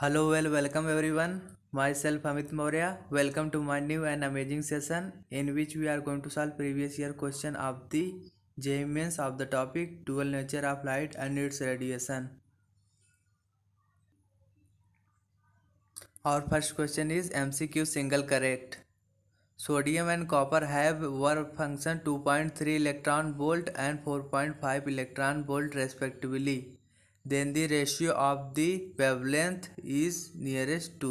hello well welcome everyone myself amit maurya welcome to my new and amazing session in which we are going to solve previous year question of the JMS of the topic dual nature of light and its radiation our first question is mcq single correct sodium and copper have work function 2.3 electron volt and 4.5 electron volt respectively then the ratio of the wavelength is nearest to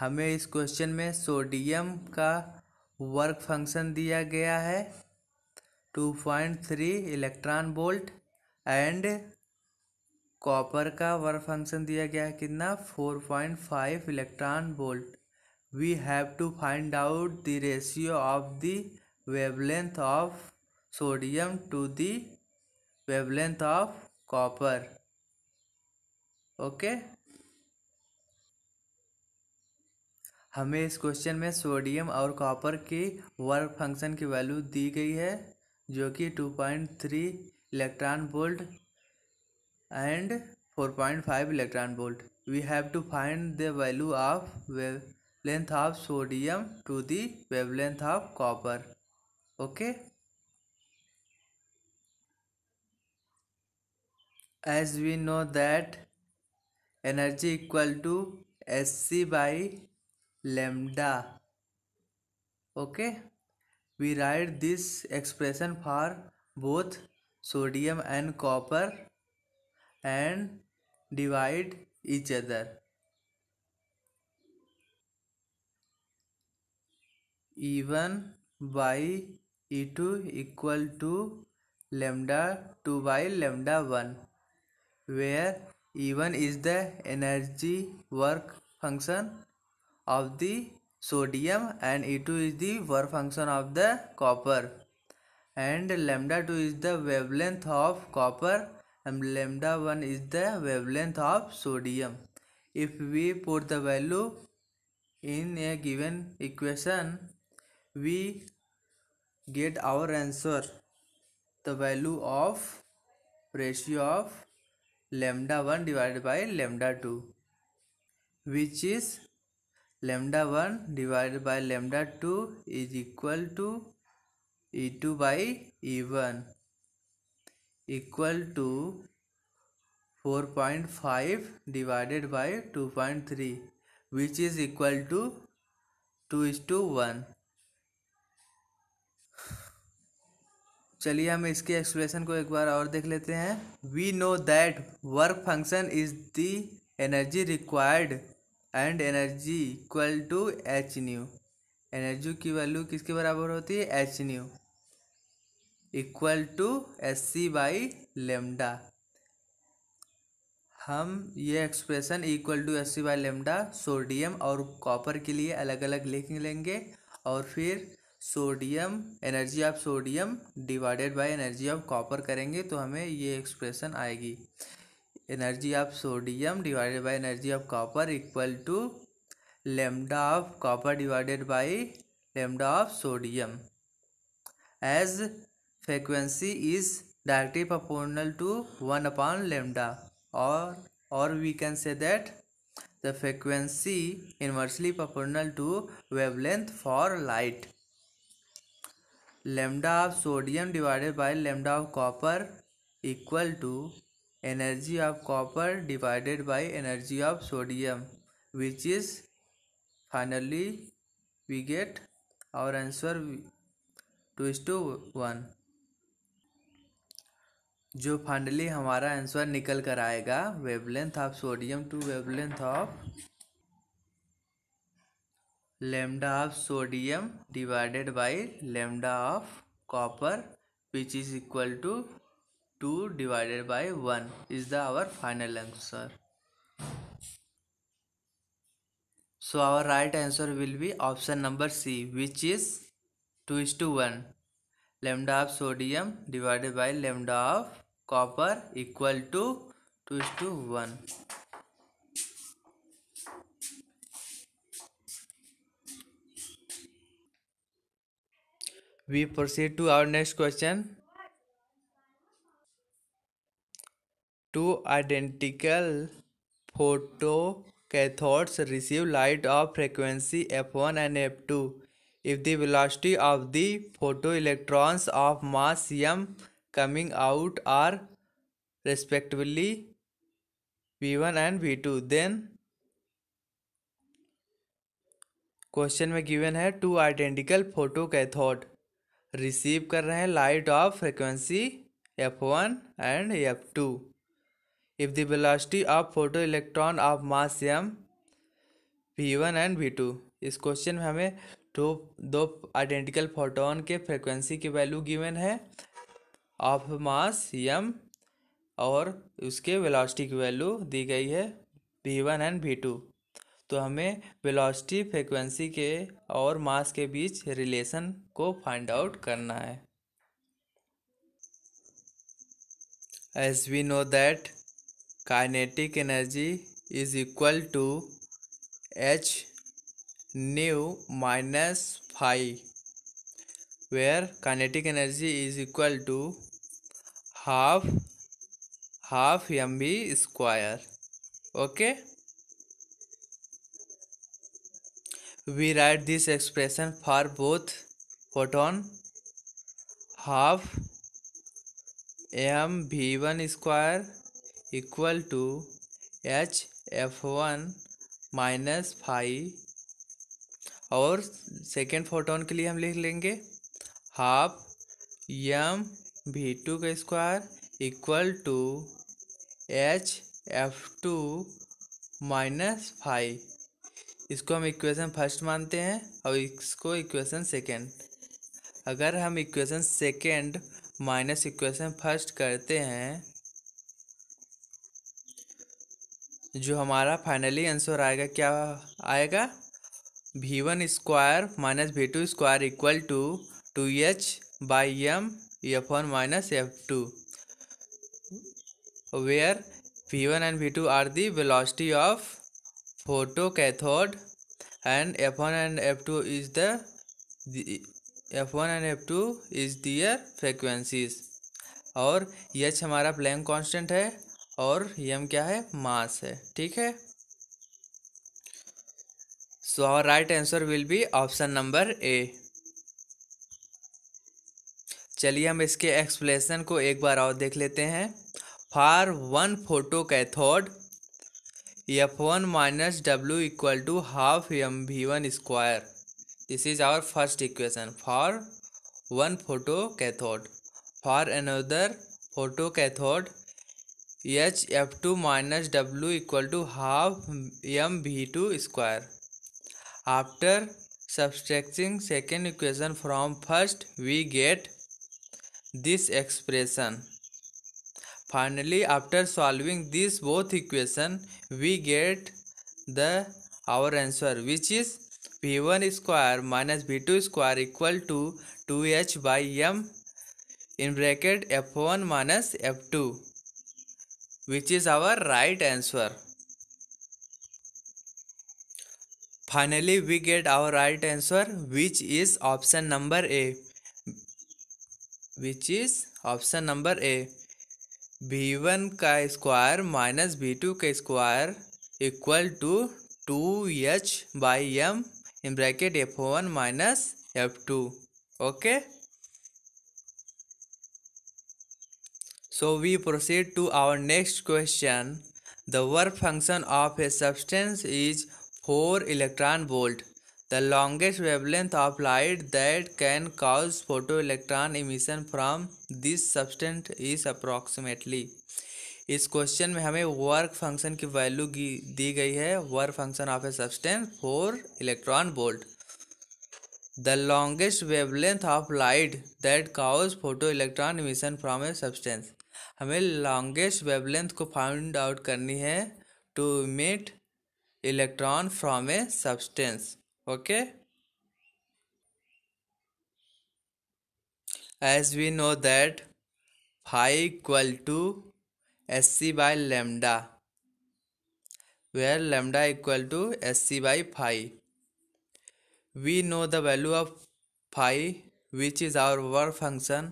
हमें इस question में sodium का work function दिया गया है two point three electron volt and copper का work function दिया गया है कितना four point five electron volt we have to find out the ratio of the wavelength of sodium to the wavelength of copper okay हमें इस question में sodium और copper की वर्क फंक्शन की वैल्यू दी गई है जो कि two point three electron volt and four point five electron volt we have to find the value of wavelength of sodium to the wavelength of copper okay as we know that energy equal to sc by lambda okay we write this expression for both sodium and copper and divide each other e1 by e2 equal to lambda 2 by lambda 1 where E1 is the energy work function of the sodium and E2 is the work function of the copper and lambda 2 is the wavelength of copper and lambda 1 is the wavelength of sodium. If we put the value in a given equation, we get our answer the value of ratio of lambda 1 divided by lambda 2 which is lambda 1 divided by lambda 2 is equal to e2 by e1 equal to 4.5 divided by 2.3 which is equal to 2 is to 1 चलिए हम इसके expression को एक बार और देख लेते हैं we know that work function is the energy required and energy equal to h nu energy की वैल्यू किसके बराबर होती है h nu equal to S C by lambda हम ये expression equal to S C by lambda sodium और copper के लिए अलग अलग लिख लेंगे और फिर sodium energy of sodium divided by energy of copper करेंगे तो हमें ये एक्सप्रेशन आएगी energy of sodium divided by energy of copper equal to lambda of copper divided by lambda of sodium as frequency is directly proportional to one upon lambda और और we can say that the frequency inversely proportional to wavelength for light lambda of sodium divided by lambda of copper equal to energy of copper divided by energy of sodium which is finally we get our answer two is to one जो finally हमारा answer निकल कर आएगा wavelength of sodium to wavelength of lambda of sodium divided by lambda of copper which is equal to 2 divided by 1 is the our final answer so our right answer will be option number c which is 2 is to 1 lambda of sodium divided by lambda of copper equal to 2 is to 1 we proceed to our next question two identical photo cathodes receive light of frequency f1 and f2 if the velocity of the photoelectrons of mass m coming out are respectively v1 and v2 then question में given है two identical photo cathode receive कर रहे हैं light of frequency F one and F two if the velocity of photo electron of mass M V one and V two इस question में हमें दो दो आइडेंटिकल फोटोन के फ्रिक्वेंसी की वैल्यू गिवन है ऑफ मास एम और उसके वेलोसिटी की वैल्यू दी गई है V one and V two तो हमें वेलोसिटी फ्रिक्वेंसी के और मास के बीच रिलेशन को फाइंड आउट करना है as we know that kinetic energy is equal to h nu minus phi where kinetic energy is equal to half half M v square okay we write this expression for both photon half m v1 square equal to h f1 minus phi और second photon के लिए हम लिख लेंगे half यम v two का square equal to h F two minus phi इसको हम equation first मानते हैं और इसको इक्वेशन सेकेंड अगर हम equation second minus equation first करते हैं जो हमारा फाइनली आंसर आएगा क्या आएगा V one square minus V two square equal to two h by M F one minus F two where V one and V two are the velocity of photo cathode and F one and F two is the F one and F two is their frequencies और h हमारा Planck constant है और यम क्या है मास है ठीक है so our right answer will be option number A चलिए हम इसके एक्सप्लेनेशन को एक बार और देख लेते हैं for one photo cathode f1 minus w equal to half mv1 square this is our first equation for one photo cathode. for another photo cathode, h f2 minus w equal to half mv2 square after subtracting second equation from first we get this expression Finally, after solving these both equation, we get the our answer which is v1 square minus v2 square equal to 2h by m in bracket f1 minus f2 which is our right answer. Finally, we get our right answer which is option number A which is option number A. V one का square minus v two का square equal to two h by M in bracket F one minus F two okay so we proceed to our next question the work function of a substance is four electron volt the longest wavelength of light that can can photo electron emission from this substance is approximately इस question में हमें work function की value दी गई है work function of a substance four electron volt the longest wavelength of light that cause photo electron emission from a substance हमें longest wavelength को find out करनी है to emit electron from a substance okay as we know that phi equal to sc by lambda where lambda equal to sc by phi we know the value of phi which is our work function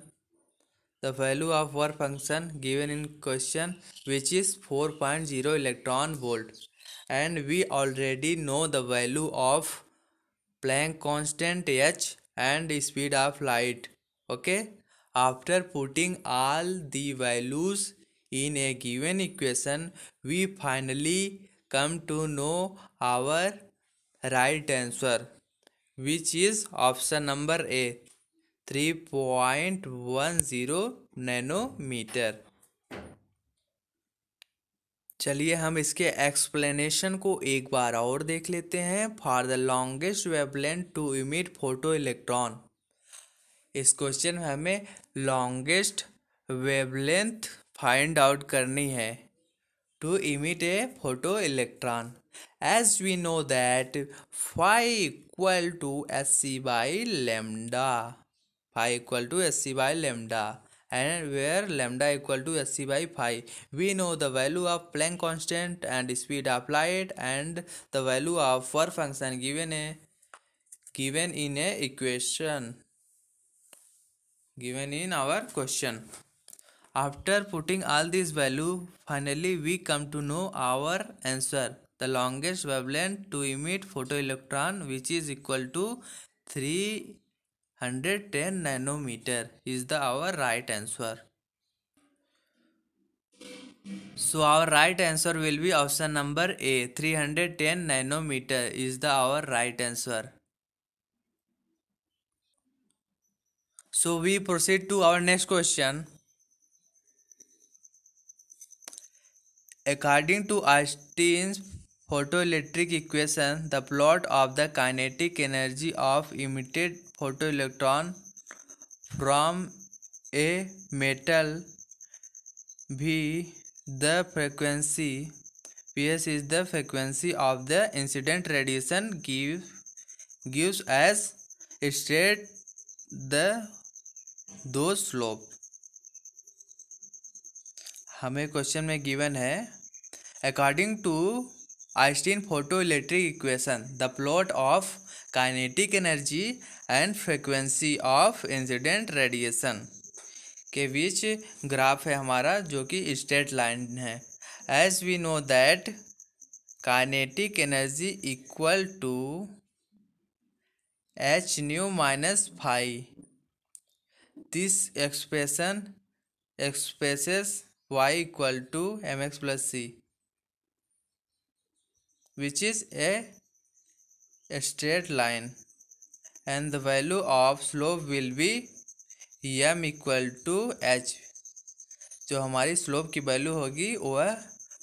the value of work function given in question which is 4.0 electron volt and we already know the value of Planck constant h and speed of light okay after putting all the values in a given equation we finally come to know our right answer which is option number a 3.10 nanometer चलिए हम इसके explanation को एक बार और देख लेते हैं for the longest wavelength to emit photo electron इस क्वेश्चन में हमें लॉन्गेस्ट वेवलेंथ फाइंड आउट करनी है to emit a photo electron as we know that phi equal to S C by lambda phi equal to S C by lambda and where lambda equal to sc by phi. We know the value of Planck constant and speed applied and the value of work function given a given in a equation given in our question. After putting all these value, finally we come to know our answer. The longest wavelength to emit photoelectron which is equal to 3 110 nanometer is the our right answer. So our right answer will be option number A 310 nanometer is the our right answer. So we proceed to our next question. According to Einstein's photoelectric equation, the plot of the kinetic energy of emitted photo electron from a metal v the frequency P S is the frequency of the incident radiation give gives as straight the though slope हमें question में given है according to Einstein photo electric equation the plot of kinetic energy and frequency of incident radiation के बीच graph है हमारा जो कि straight line है as we know that kinetic energy equal to h nu minus five this expression expresses Y equal to M X plus C which is a straight line and the value of slope will be M equal to h जो हमारी slope की value होगी वह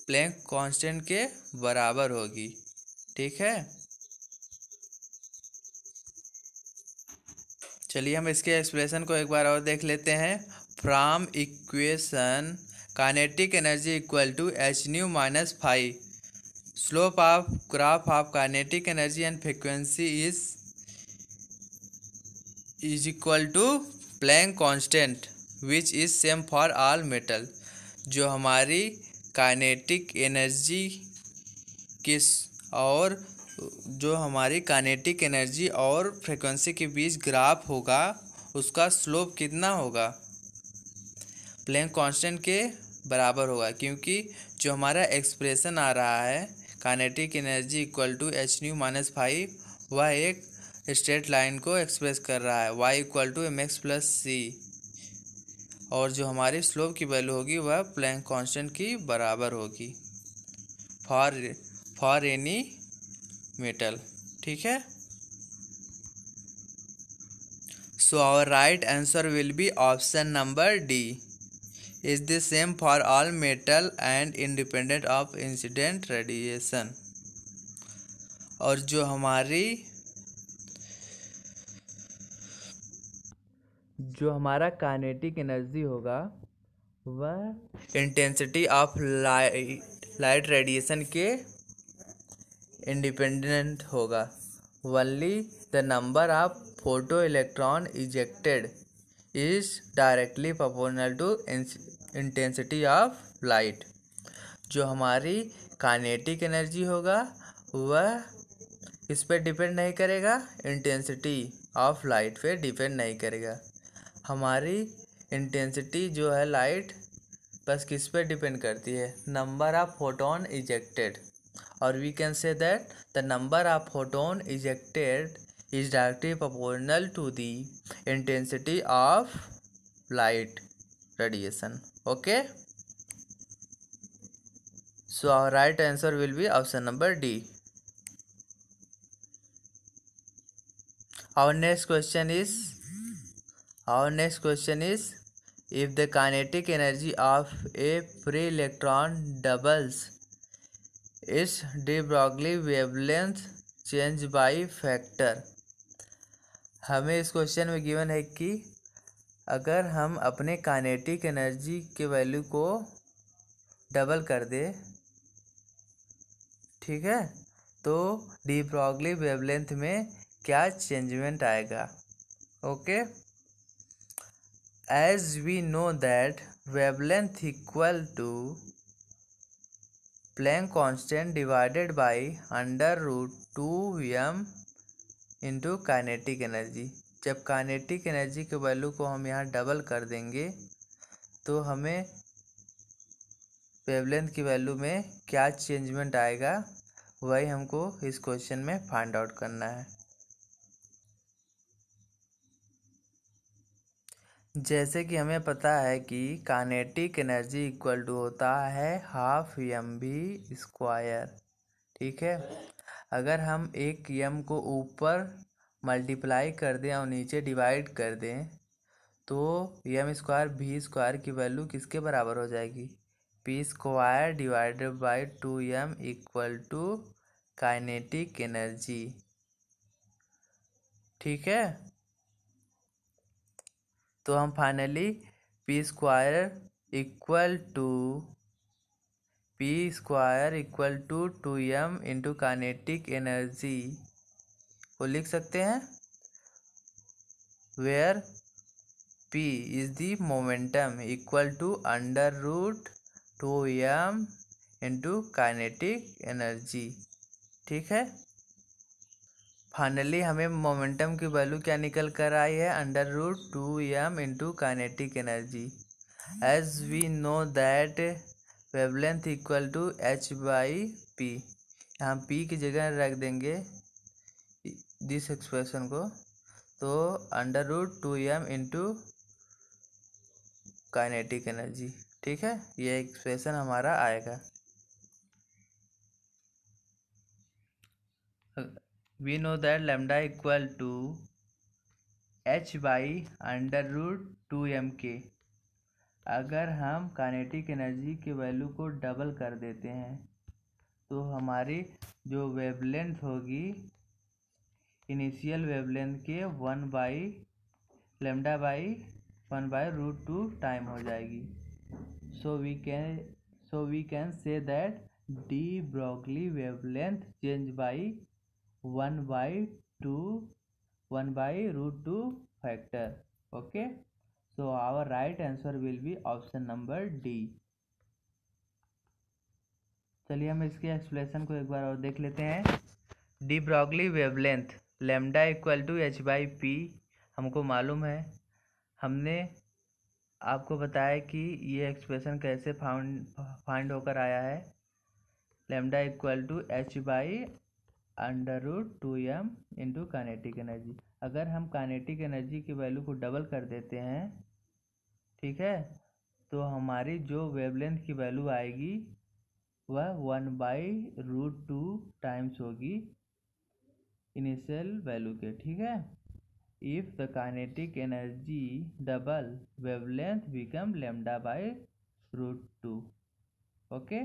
Planck constant के बराबर होगी ठीक है चलिए हम इसके एक्सप्रेशन को एक बार और देख लेते हैं from equation kinetic energy equal to h nu minus phi slope of graph of kinetic energy and frequency is is equal to Planck constant which is same for all metal जो हमारी kinetic energy किस और जो हमारी kinetic energy और frequency के बीच graph होगा उसका स्लोप कितना होगा प्लैंक कांस्टेंट के बराबर होगा क्योंकि जो हमारा एक्सप्रेशन आ रहा है kinetic energy equal to h nu minus phi वह एक स्ट्रेट लाइन को एक्सप्रेस कर रहा है Y equal to M X plus C और जो हमारी स्लोप की वैल्यू होगी वह प्लैंक कांस्टेंट की बराबर होगी फॉर फॉर एनी मेटल ठीक है so our right answer will be option number D is the same for all metal and independent of incident radiation और जो हमारी जो हमारा काइनेटिक एनर्जी होगा वह intensity of light light radiation के इंडिपेंडेंट होगा only the number of photo electron ejected is directly proportional to intensity of light जो हमारी काइनेटिक एनर्जी होगा वह इस पर डिपेंड नहीं करेगा इंटेंसिटी ऑफ लाइट पे डिपेंड नहीं करेगा हमारी इंटेंसिटी जो है लाइट बस किस पे डिपेंड करती है नंबर ऑफ फोटोन इजेक्टेड और we can say that the number of photon ejected is directly proportional to the intensity of light radiation okay so our right answer will be option number D our next question is और next question is if the kinetic energy of a free electron doubles its de Broglie wavelength change by factor हमें इस question में given है कि अगर हम अपने kinetic energy के वैल्यू को डबल कर दे ठीक है तो डिब्रॉगली वेबलेंथ में क्या चेंजमेंट आएगा okay okay? As we know that wavelength equal to Planck constant divided by under root two v m into kinetic energy जब काइनेटिक एनर्जी के वैल्यू को हम यहाँ डबल कर देंगे तो हमें वेवलेंथ की वैल्यू में क्या चेंजमेंट आएगा वही हमको इस क्वेश्चन में फाइंड आउट करना है जैसे कि हमें पता है कि कानेटिक एनर्जी इक्वल टू होता है हाफ एम भी स्क्वायर ठीक है अगर हम एक यम को ऊपर मल्टीप्लाई कर दें और नीचे डिवाइड कर दें तो यम स्क्वायर भी स्क्वायर की वैल्यू किसके बराबर हो जाएगी p square divided by two m equal to kinetic energy ठीक है तो हम finally p square equal to p square equal to two m into kinetic energy को लिख सकते हैं where p is the momentum equal to under root two m into kinetic energy ठीक है फाइनली हमें मोमेंटम की वैल्यू क्या निकल कर आई है under root two m into kinetic energy as we know that wavelength equal to h by p यहाँ पी की जगह रख देंगे दिस एक्सप्रेशन को तो under root two m into kinetic energy ठीक है ये एक्सप्रेशन हमारा आएगा we know that lambda equal to h by under root two m के अगर हम काइनेटिक एनर्जी के वैल्यू को डबल कर देते हैं तो हमारी जो वेवलेंथ होगी इनिशियल वेवलेंथ के one by lambda by one by root two time हो जाएगी so we can so we can say that de Broglie wavelength change by one by two one by root two factor okay so our right answer will be option number D चलिए हम इसके explanation को एक बार और देख लेते हैं de Broglie wavelength lambda equal to h by p हमको मालूम है हमने आपको बताया कि ये एक्सप्रेशन कैसे फाउंड फाइंड होकर आया है lambda equal to h by under root two m into kinetic energy अगर हम कानेटिक एनर्जी की वैल्यू को डबल कर देते हैं ठीक है तो हमारी जो वेवलेंथ की वैल्यू आएगी वह one by root two times होगी इनिशियल वैल्यू के ठीक है if the kinetic energy double wavelength become lambda by root two okay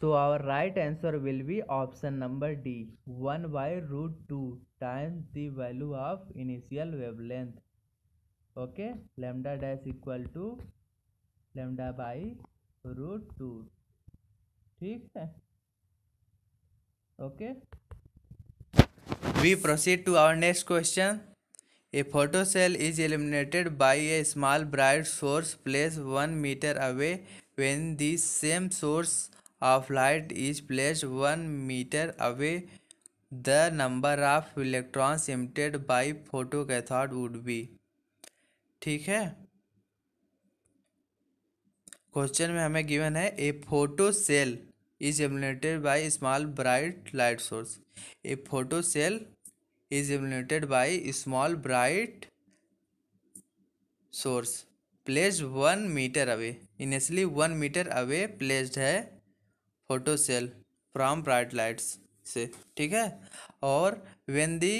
So our right answer will be option number D. 1 by root 2 times the value of initial wavelength. Okay. Lambda dash equal to lambda by root 2. ठीक है okay we proceed to our next question A photocell is illuminated by a small bright source placed 1 meter away when the same source of light is place one metre away the number of electrons emitted by photo cathode would be ठीक है question में हमें given है a photo cell is illuminated by small bright light source a photo cell is illuminated by small bright source place one metre away initially one metre away placed है photo cell from bright lights से ठीक है और when the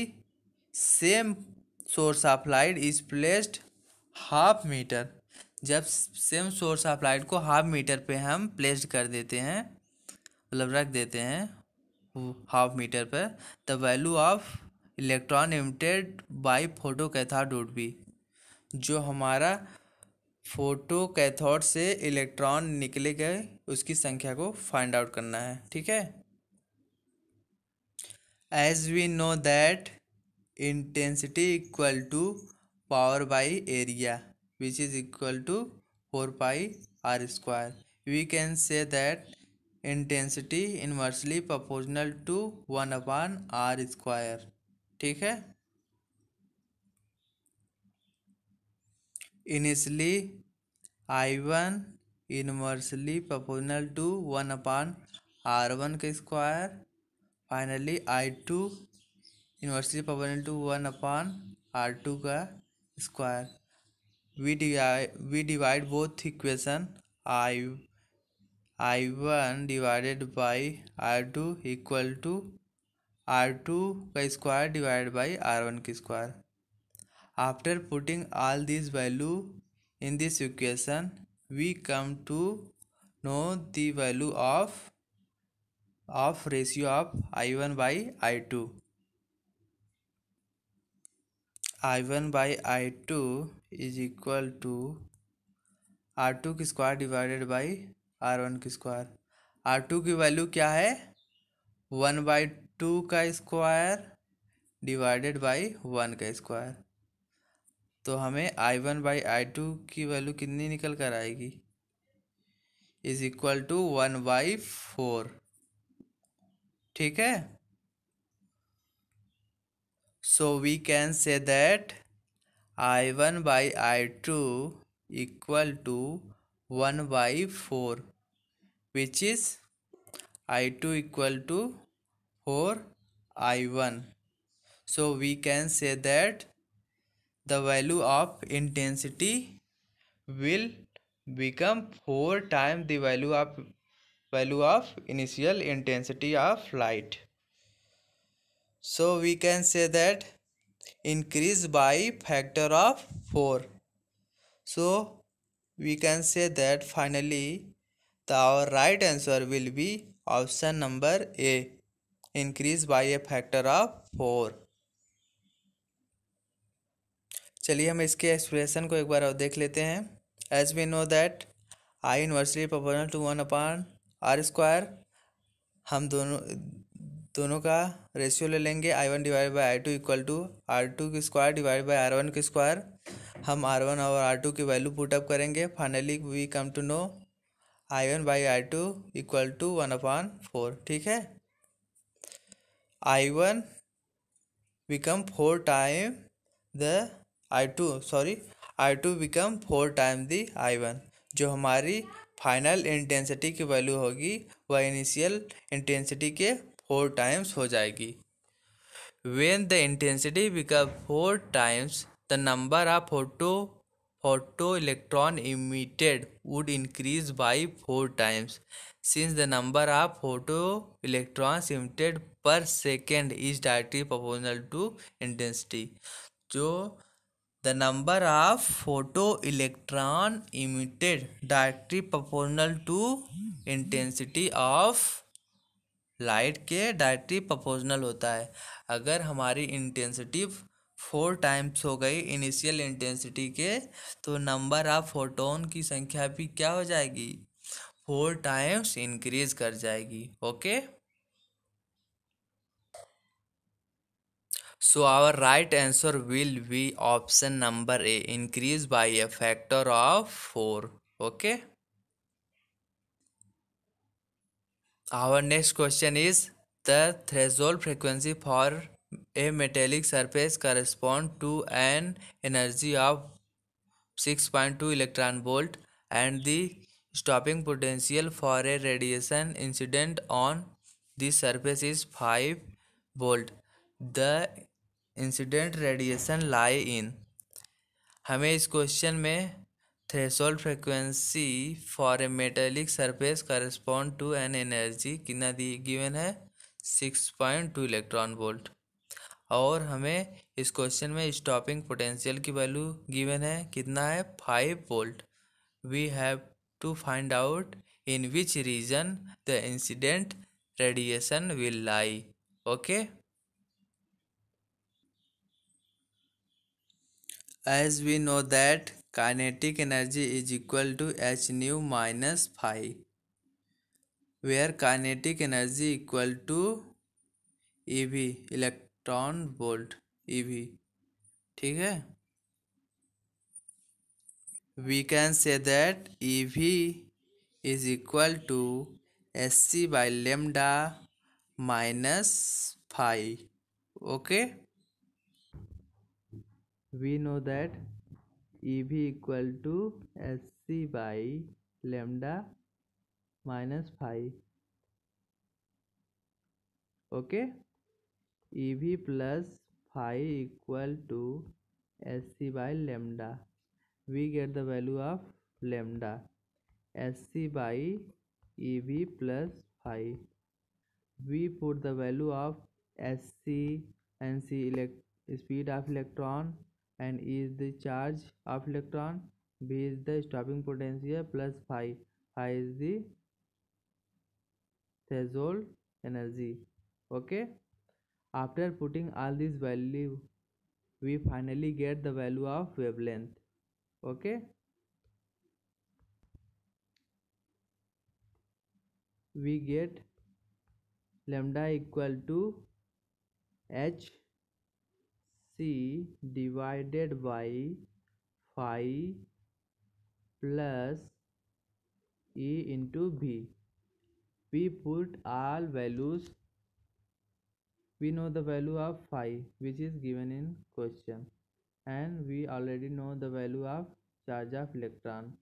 same source of light is placed half metre जब same source of light को half metre पे हम placed कर देते हैं मतलब रख देते हैं हाफ मीटर पर the value of electron emitted by photo cathode be जो हमारा फोटो कैथोड से इलेक्ट्रॉन निकले गए उसकी संख्या को फाइंड आउट करना है ठीक है as we know that intensity equal to power by area which is equal to four pi r square we can say that intensity inversely proportional to one upon r square ठीक है initially I one inversely proportional to one upon r one के square finally I two inversely proportional to one upon r two का square we divide we divide both equation I I one divided by r two equal to r two का square divide by r one के square after putting all this value In this equation, we come to know the value of of ratio of I1 by I2. I1 by I2 is equal to R2 की square divided by R1 की square R2 की value क्या है 1 by two का square divided by 1 का square तो हमें I one by I two की वैल्यू कितनी निकल कर आएगी is equal to one by four ठीक है so we can say that I one by I two equal to one by four which is I two equal to four I one so we can say that the value of intensity will become 4 times the value of value of initial intensity of light so we can say that increase by factor of 4 so we can say that finally the our right answer will be option number a increase by a factor of 4 चलिए हम इसके expression को एक बार और देख लेते हैं as we know that I inversely proportional to one upon r square हम दोनों दोनों का रेशियो ले लेंगे I one divide by I two equal to r two की square divide by r one की स्क्वायर हम आर वन और आर टू की वैल्यू पुटअप करेंगे finally we come to know I one by I two equal to one upon four ठीक है I one become four time the I2 I I2 become four time the I1 जो हमारी final intensity की value होगी वह initial intensity के four times हो जाएगी when the intensity become four times the number of photo photo electron emitted would increase by four times since the number of photo electrons emitted per second is directly proportional to intensity जो the number of photo electron emitted directly proportional to intensity of light के directly proportional होता है अगर हमारी intensity four times हो गई initial intensity के तो नंबर ऑफ फोटोन की संख्या भी क्या हो जाएगी फोर टाइम्स इंक्रीज कर जाएगी okay So our right answer will be option number A increase by a factor of 4 okay our next question is the threshold frequency for a metallic surface correspond to an energy of 6.2 electron volt and the stopping potential for a radiation incident on the surface is 5 volt the incident radiation lie in हमें इस question में threshold frequency for a metallic surface correspond to an energy कितना दी given है six point two electron volt और हमें इस question में स्टॉपिंग पोटेंशियल की वैल्यू गिवन है कितना है five volt we have to find out in which region the incident radiation will lie okay as we know that kinetic energy is equal to h nu minus phi where kinetic energy equal to ev electron volt ev ठीक है we can say that ev is equal to sc by lambda minus phi okay we know that EV equal to SC by lambda minus phi okay EV plus phi equal to SC by lambda we get the value of lambda SC by EV plus phi we put the value of SC and see elect speed of electron and is the charge of electron b is the stopping potential plus phi phi is the threshold energy okay after putting all these value we finally get the value of wavelength okay we get lambda equal to h c divided by phi plus e into b. we put all values we know the value of phi which is given in question and we already know the value of charge of electron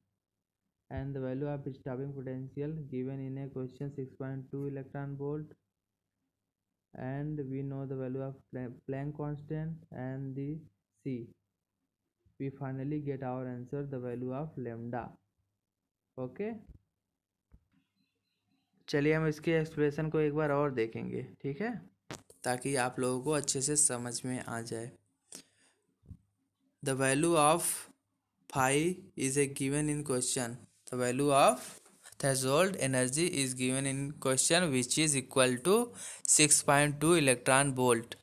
and the value of stopping potential given in a question 6.2 electron volt and we know the value of Planck constant and the C. We finally get our answer the value of lambda. Okay. चलिए हम इसकी expression को एक बार और देखेंगे ठीक है ताकि आप लोगों को अच्छे से समझ में आ जाए the value of five is a given in question the value of Threshold energy is given in question which is equal to 6.2 electron volt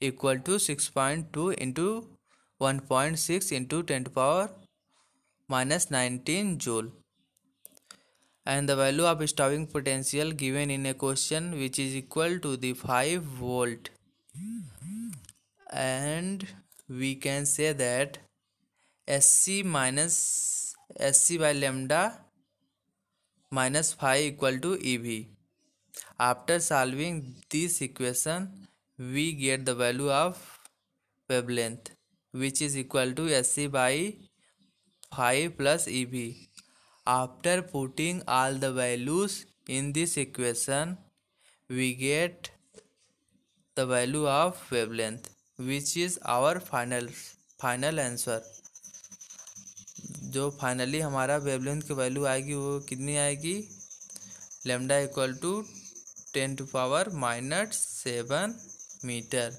equal to 6.2 into 1.6 into 10 to power minus 19 joule and the value of stopping potential given in a question which is equal to the 5 volt and we can say that sc minus sc by lambda minus phi equal to EV. After solving this equation, we get the value of wavelength which is equal to SC by phi plus EV. After putting all the values in this equation, we get the value of wavelength which is our final final answer. जो finally हमारा wavelength की value आएगी वो कितनी आएगी lambda equal to ten to power minus seven metre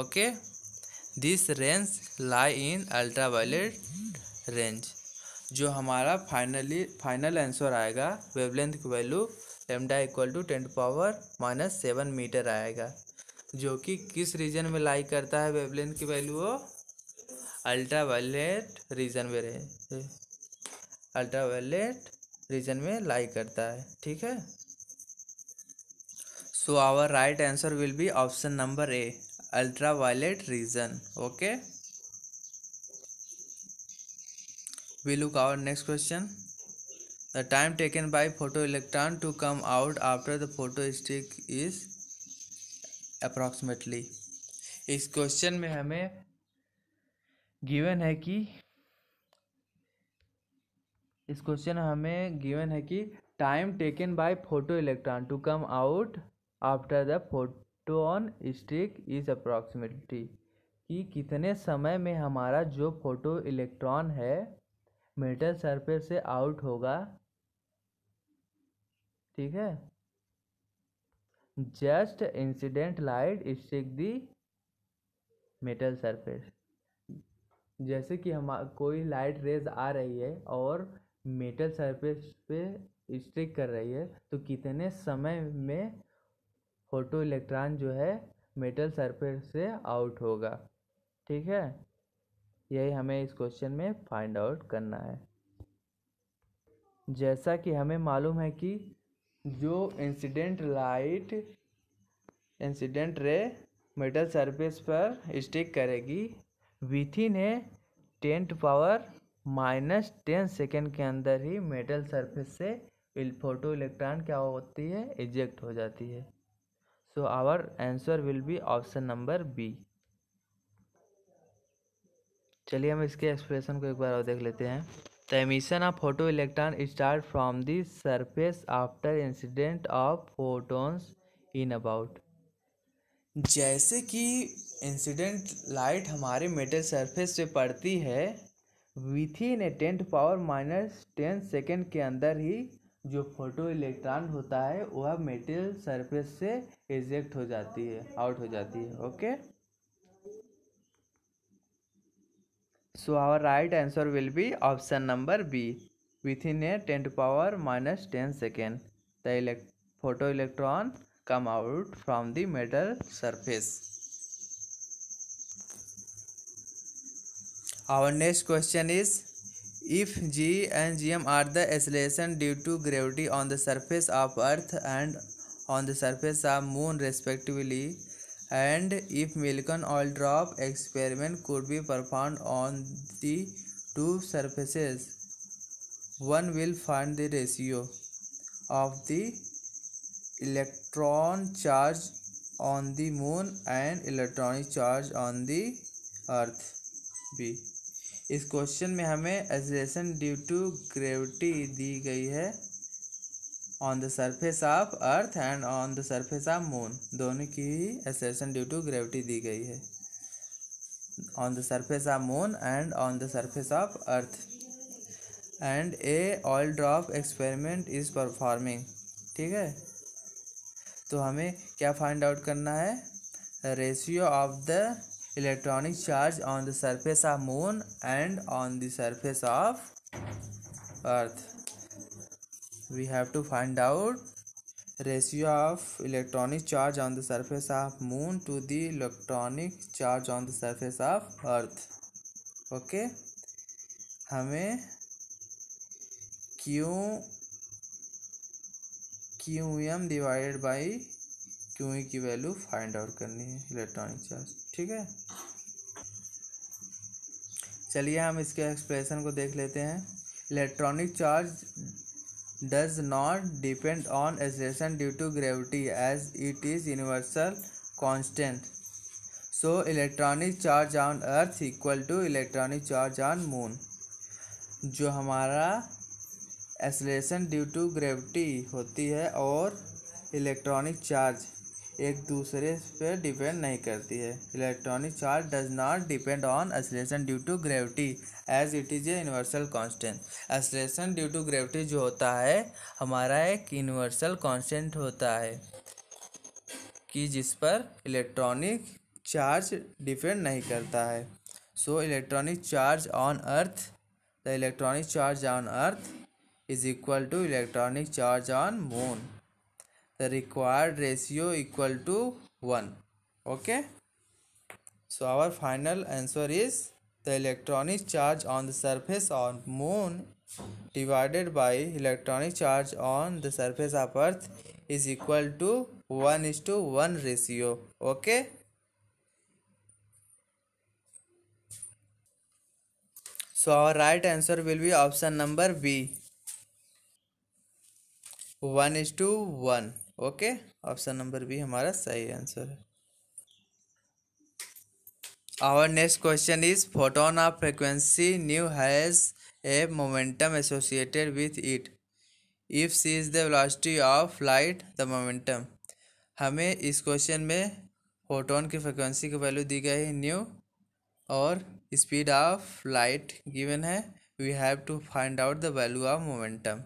okay this range lie in ultra violet range जो हमारा finally final answer आएगा वेवलेंथ की value lambda equal to ten power minus seven metre आएगा जो कि किस रीजन में लाई करता है वेवलेंथ की वैल्यू वो अल्ट्रा वायलेट रीजन में रहे अल्ट्रा वायलेट रीजन में लाई करता है ठीक है so our right answer will be option number A ultra violet region okay we look our next question the time taken by photo electron to come out after the photo strike is approximately इस question में हमें given है कि इस question हमें given है कि time taken by photo electron to come out after the photon strike is approximately कि कितने समय में हमारा जो फोटो इलेक्ट्रॉन है मेटल सरफेस से आउट होगा ठीक है just incident light strike the metal surface जैसे कि हम कोई लाइट रेज आ रही है और मेटल सरफेस पे स्ट्रिक कर रही है तो कितने समय में फोटो इलेक्ट्रॉन जो है मेटल सरफेस से आउट होगा ठीक है यही हमें इस क्वेश्चन में फाइंड आउट करना है जैसा कि हमें मालूम है कि जो incident light incident ray metal surface पर स्टिक करेगी within a ten to power minus ten second के अंदर ही मेटल सरफेस से फोटो इलेक्ट्रॉन क्या होती है एजेक्ट हो जाती है so our answer will be option number B चलिए हम इसके एक्सप्रेशन को एक बार और देख लेते हैं the emission of photo electron start from this surface after incident of photons in about जैसे कि इंसिडेंट लाइट हमारे मेटल सरफेस पे पड़ती है within a ten to power minus ten second के अंदर ही जो फोटो इलेक्ट्रॉन होता है वह मेटल सरफेस से एजेक्ट हो जाती है आउट हो जाती है okay so our right answer will be option number B within a ten to power minus ten second the elect photo electron come out from the metal surface. Our next question is if G and Gm are the acceleration due to gravity on the surface of earth and on the surface of moon respectively and if Milken oil drop experiment could be performed on the two surfaces one will find the ratio of the electron charge on the moon and electronic charge on the earth be इस question में हमें acceleration due to gravity दी गई है on the surface of earth and on the surface of moon दोनों की ही एसेशन ड्यू टू ग्रेविटी दी गई है on the surface of moon and on the surface of earth and a oil drop experiment is performing ठीक है तो हमें क्या फाइंड आउट करना है ratio of the electronic charge on the surface of moon and on the surface of earth we have to find out ratio of electronic charge on the surface of moon to the electronic charge on the surface of earth okay हमें क्यों q m divided by q की value find out करनी है electronic charge ठीक है चलिए हम इसके एक्सप्रेशन को देख लेते हैं electronic charge does not depend on एजेशन due to gravity as it is universal constant so electronic charge on earth equal to electronic charge on moon जो हमारा एसलेशन ड्यू टू ग्रेविटी होती है और इलेक्ट्रॉनिक चार्ज एक दूसरे पर depend नहीं करती है electronic charge does not depend on acceleration due to gravity as it is a universal constant acceleration due to gravity जो होता है हमारा एक यूनिवर्सल कॉन्सटेंट होता है कि जिस पर इलेक्ट्रॉनिक चार्ज डिपेंड नहीं करता है so electronic charge on earth the electronic charge on earth is equal to electronic charge on moon the required ratio equal to 1 okay so our final answer is the electronic charge on the surface of moon divided by electronic charge on the surface of earth is equal to 1 is to 1 ratio okay so our right answer will be option number b one is to one okay option number B हमारा सही answer है our next question is photon of frequency nu has a momentum associated with it if c is the velocity of light the momentum हमें इस question में photon की frequency की value दी गई है न्यू और स्पीड ऑफ लाइट गिवन है we have to find out the value of momentum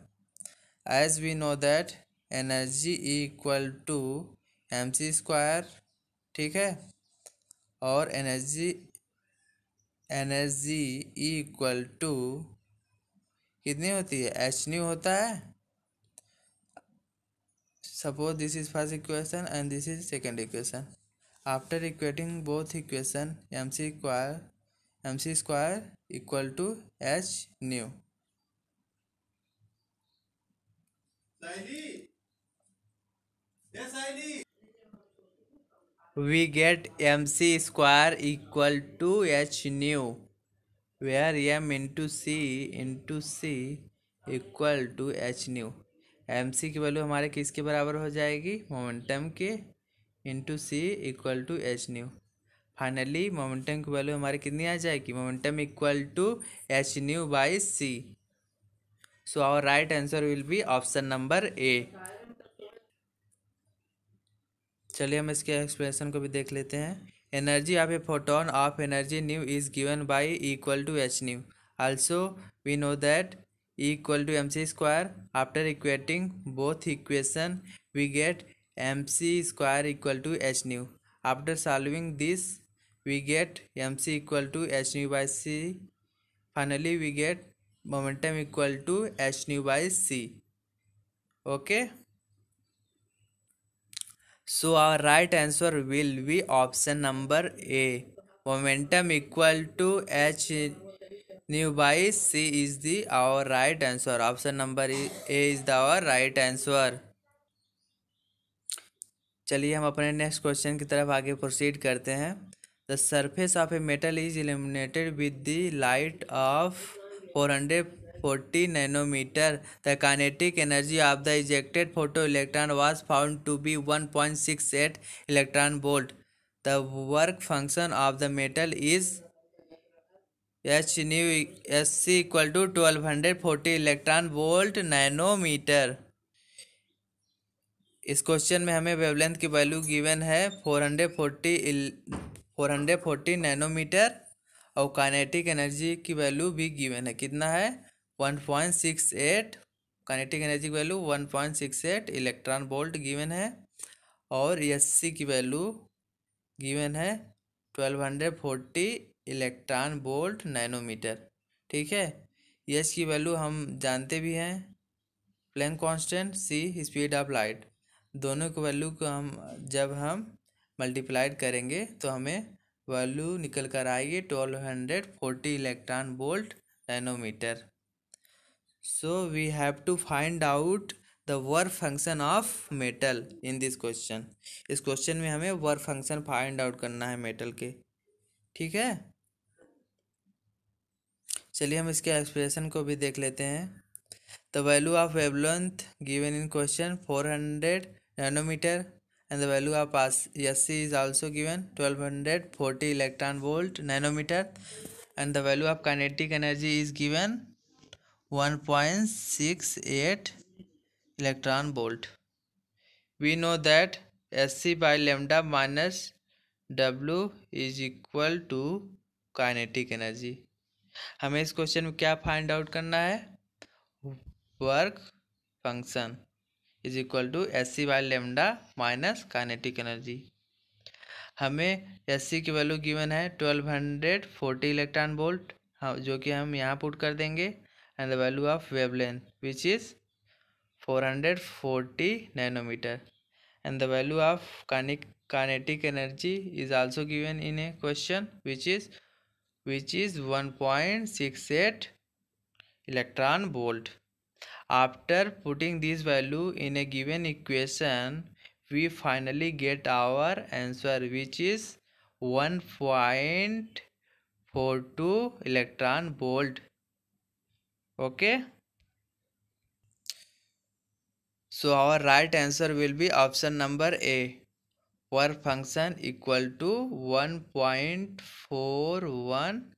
as we know that energy equal to m c square ठीक है और एनर्जी एनर्जी इक्वल टू कितनी होती है एच न्यू होता है suppose this is first equation and this is second equation after equating both equation m c square m c square equal to h nu we get mc square equal to h nu where m into c into c equal to h nu m c की value हमारे किसके बराबर हो जाएगी momentum के into c equal to h nu finally momentum की value हमारी कितनी आ जाएगी momentum equal to h nu by c So our right answer will be option number A. चलिए हम इसके एक्सप्रेशन को भी देख लेते हैं energy of a photon of energy nu is given by equal to h nu also we know that equal to m c square after equating both equation we get m c square equal to h nu after solving this we get m c equal to h nu by c finally we get momentum equal to h nu by c okay so our right answer will be option number A momentum equal to h nu by c is the our right answer option number A is the our right answer चलिए हम अपने next question की तरफ आगे proceed करते हैं the surface of a metal is illuminated with the light of four hundred forty nanometer the kinetic energy of the ejected photo electron was found to be one point six eight electron volt the work function of the metal is h nu S c equal to twelve hundred forty electron volt nanometer इस question में हमें wavelength की value given है four hundred forty four hundred forty nanometer और kinetic energy की value भी given है कितना है one point six eight kinetic energy की value one point six eight electron volt given है और एस की वैल्यू गिवन है twelve hundred forty electron volt nanometer ठीक है एस की वैल्यू हम जानते भी हैं Planck constant c speed of light दोनों की वैल्यू को हम जब हम मल्टीप्लाइड करेंगे तो हमें वैल्यू निकल कर आएगी twelve hundred forty electron volt nanometer so we have to find out the work function of metal in this question इस क्वेश्चन में हमें वर्क फंक्शन फाइंड आउट करना है मेटल के ठीक है चलिए हम इसके एक्सप्रेशन को भी देख लेते हैं the value of wavelength given in question four hundred nanometer and the value of SC is also given 1240 electron volt nanometer and the value of kinetic energy is given 1.68 electron volt. We know that SC by lambda minus W is equal to kinetic energy हमें इस question में क्या find out करना है work function is equal to S C by lambda minus kinetic energy हमें S C की value given है twelve hundred forty electron volt जो कि हम यहाँ पुट कर देंगे and the value of wavelength which is four hundred forty nanometer and the value of kinetic also given in a question which is which is one point six eight electron volt After putting this value in a given equation, we finally get our answer which is 1.42 electron volt. Okay. So our right answer will be option number A. Work function equal to 1.41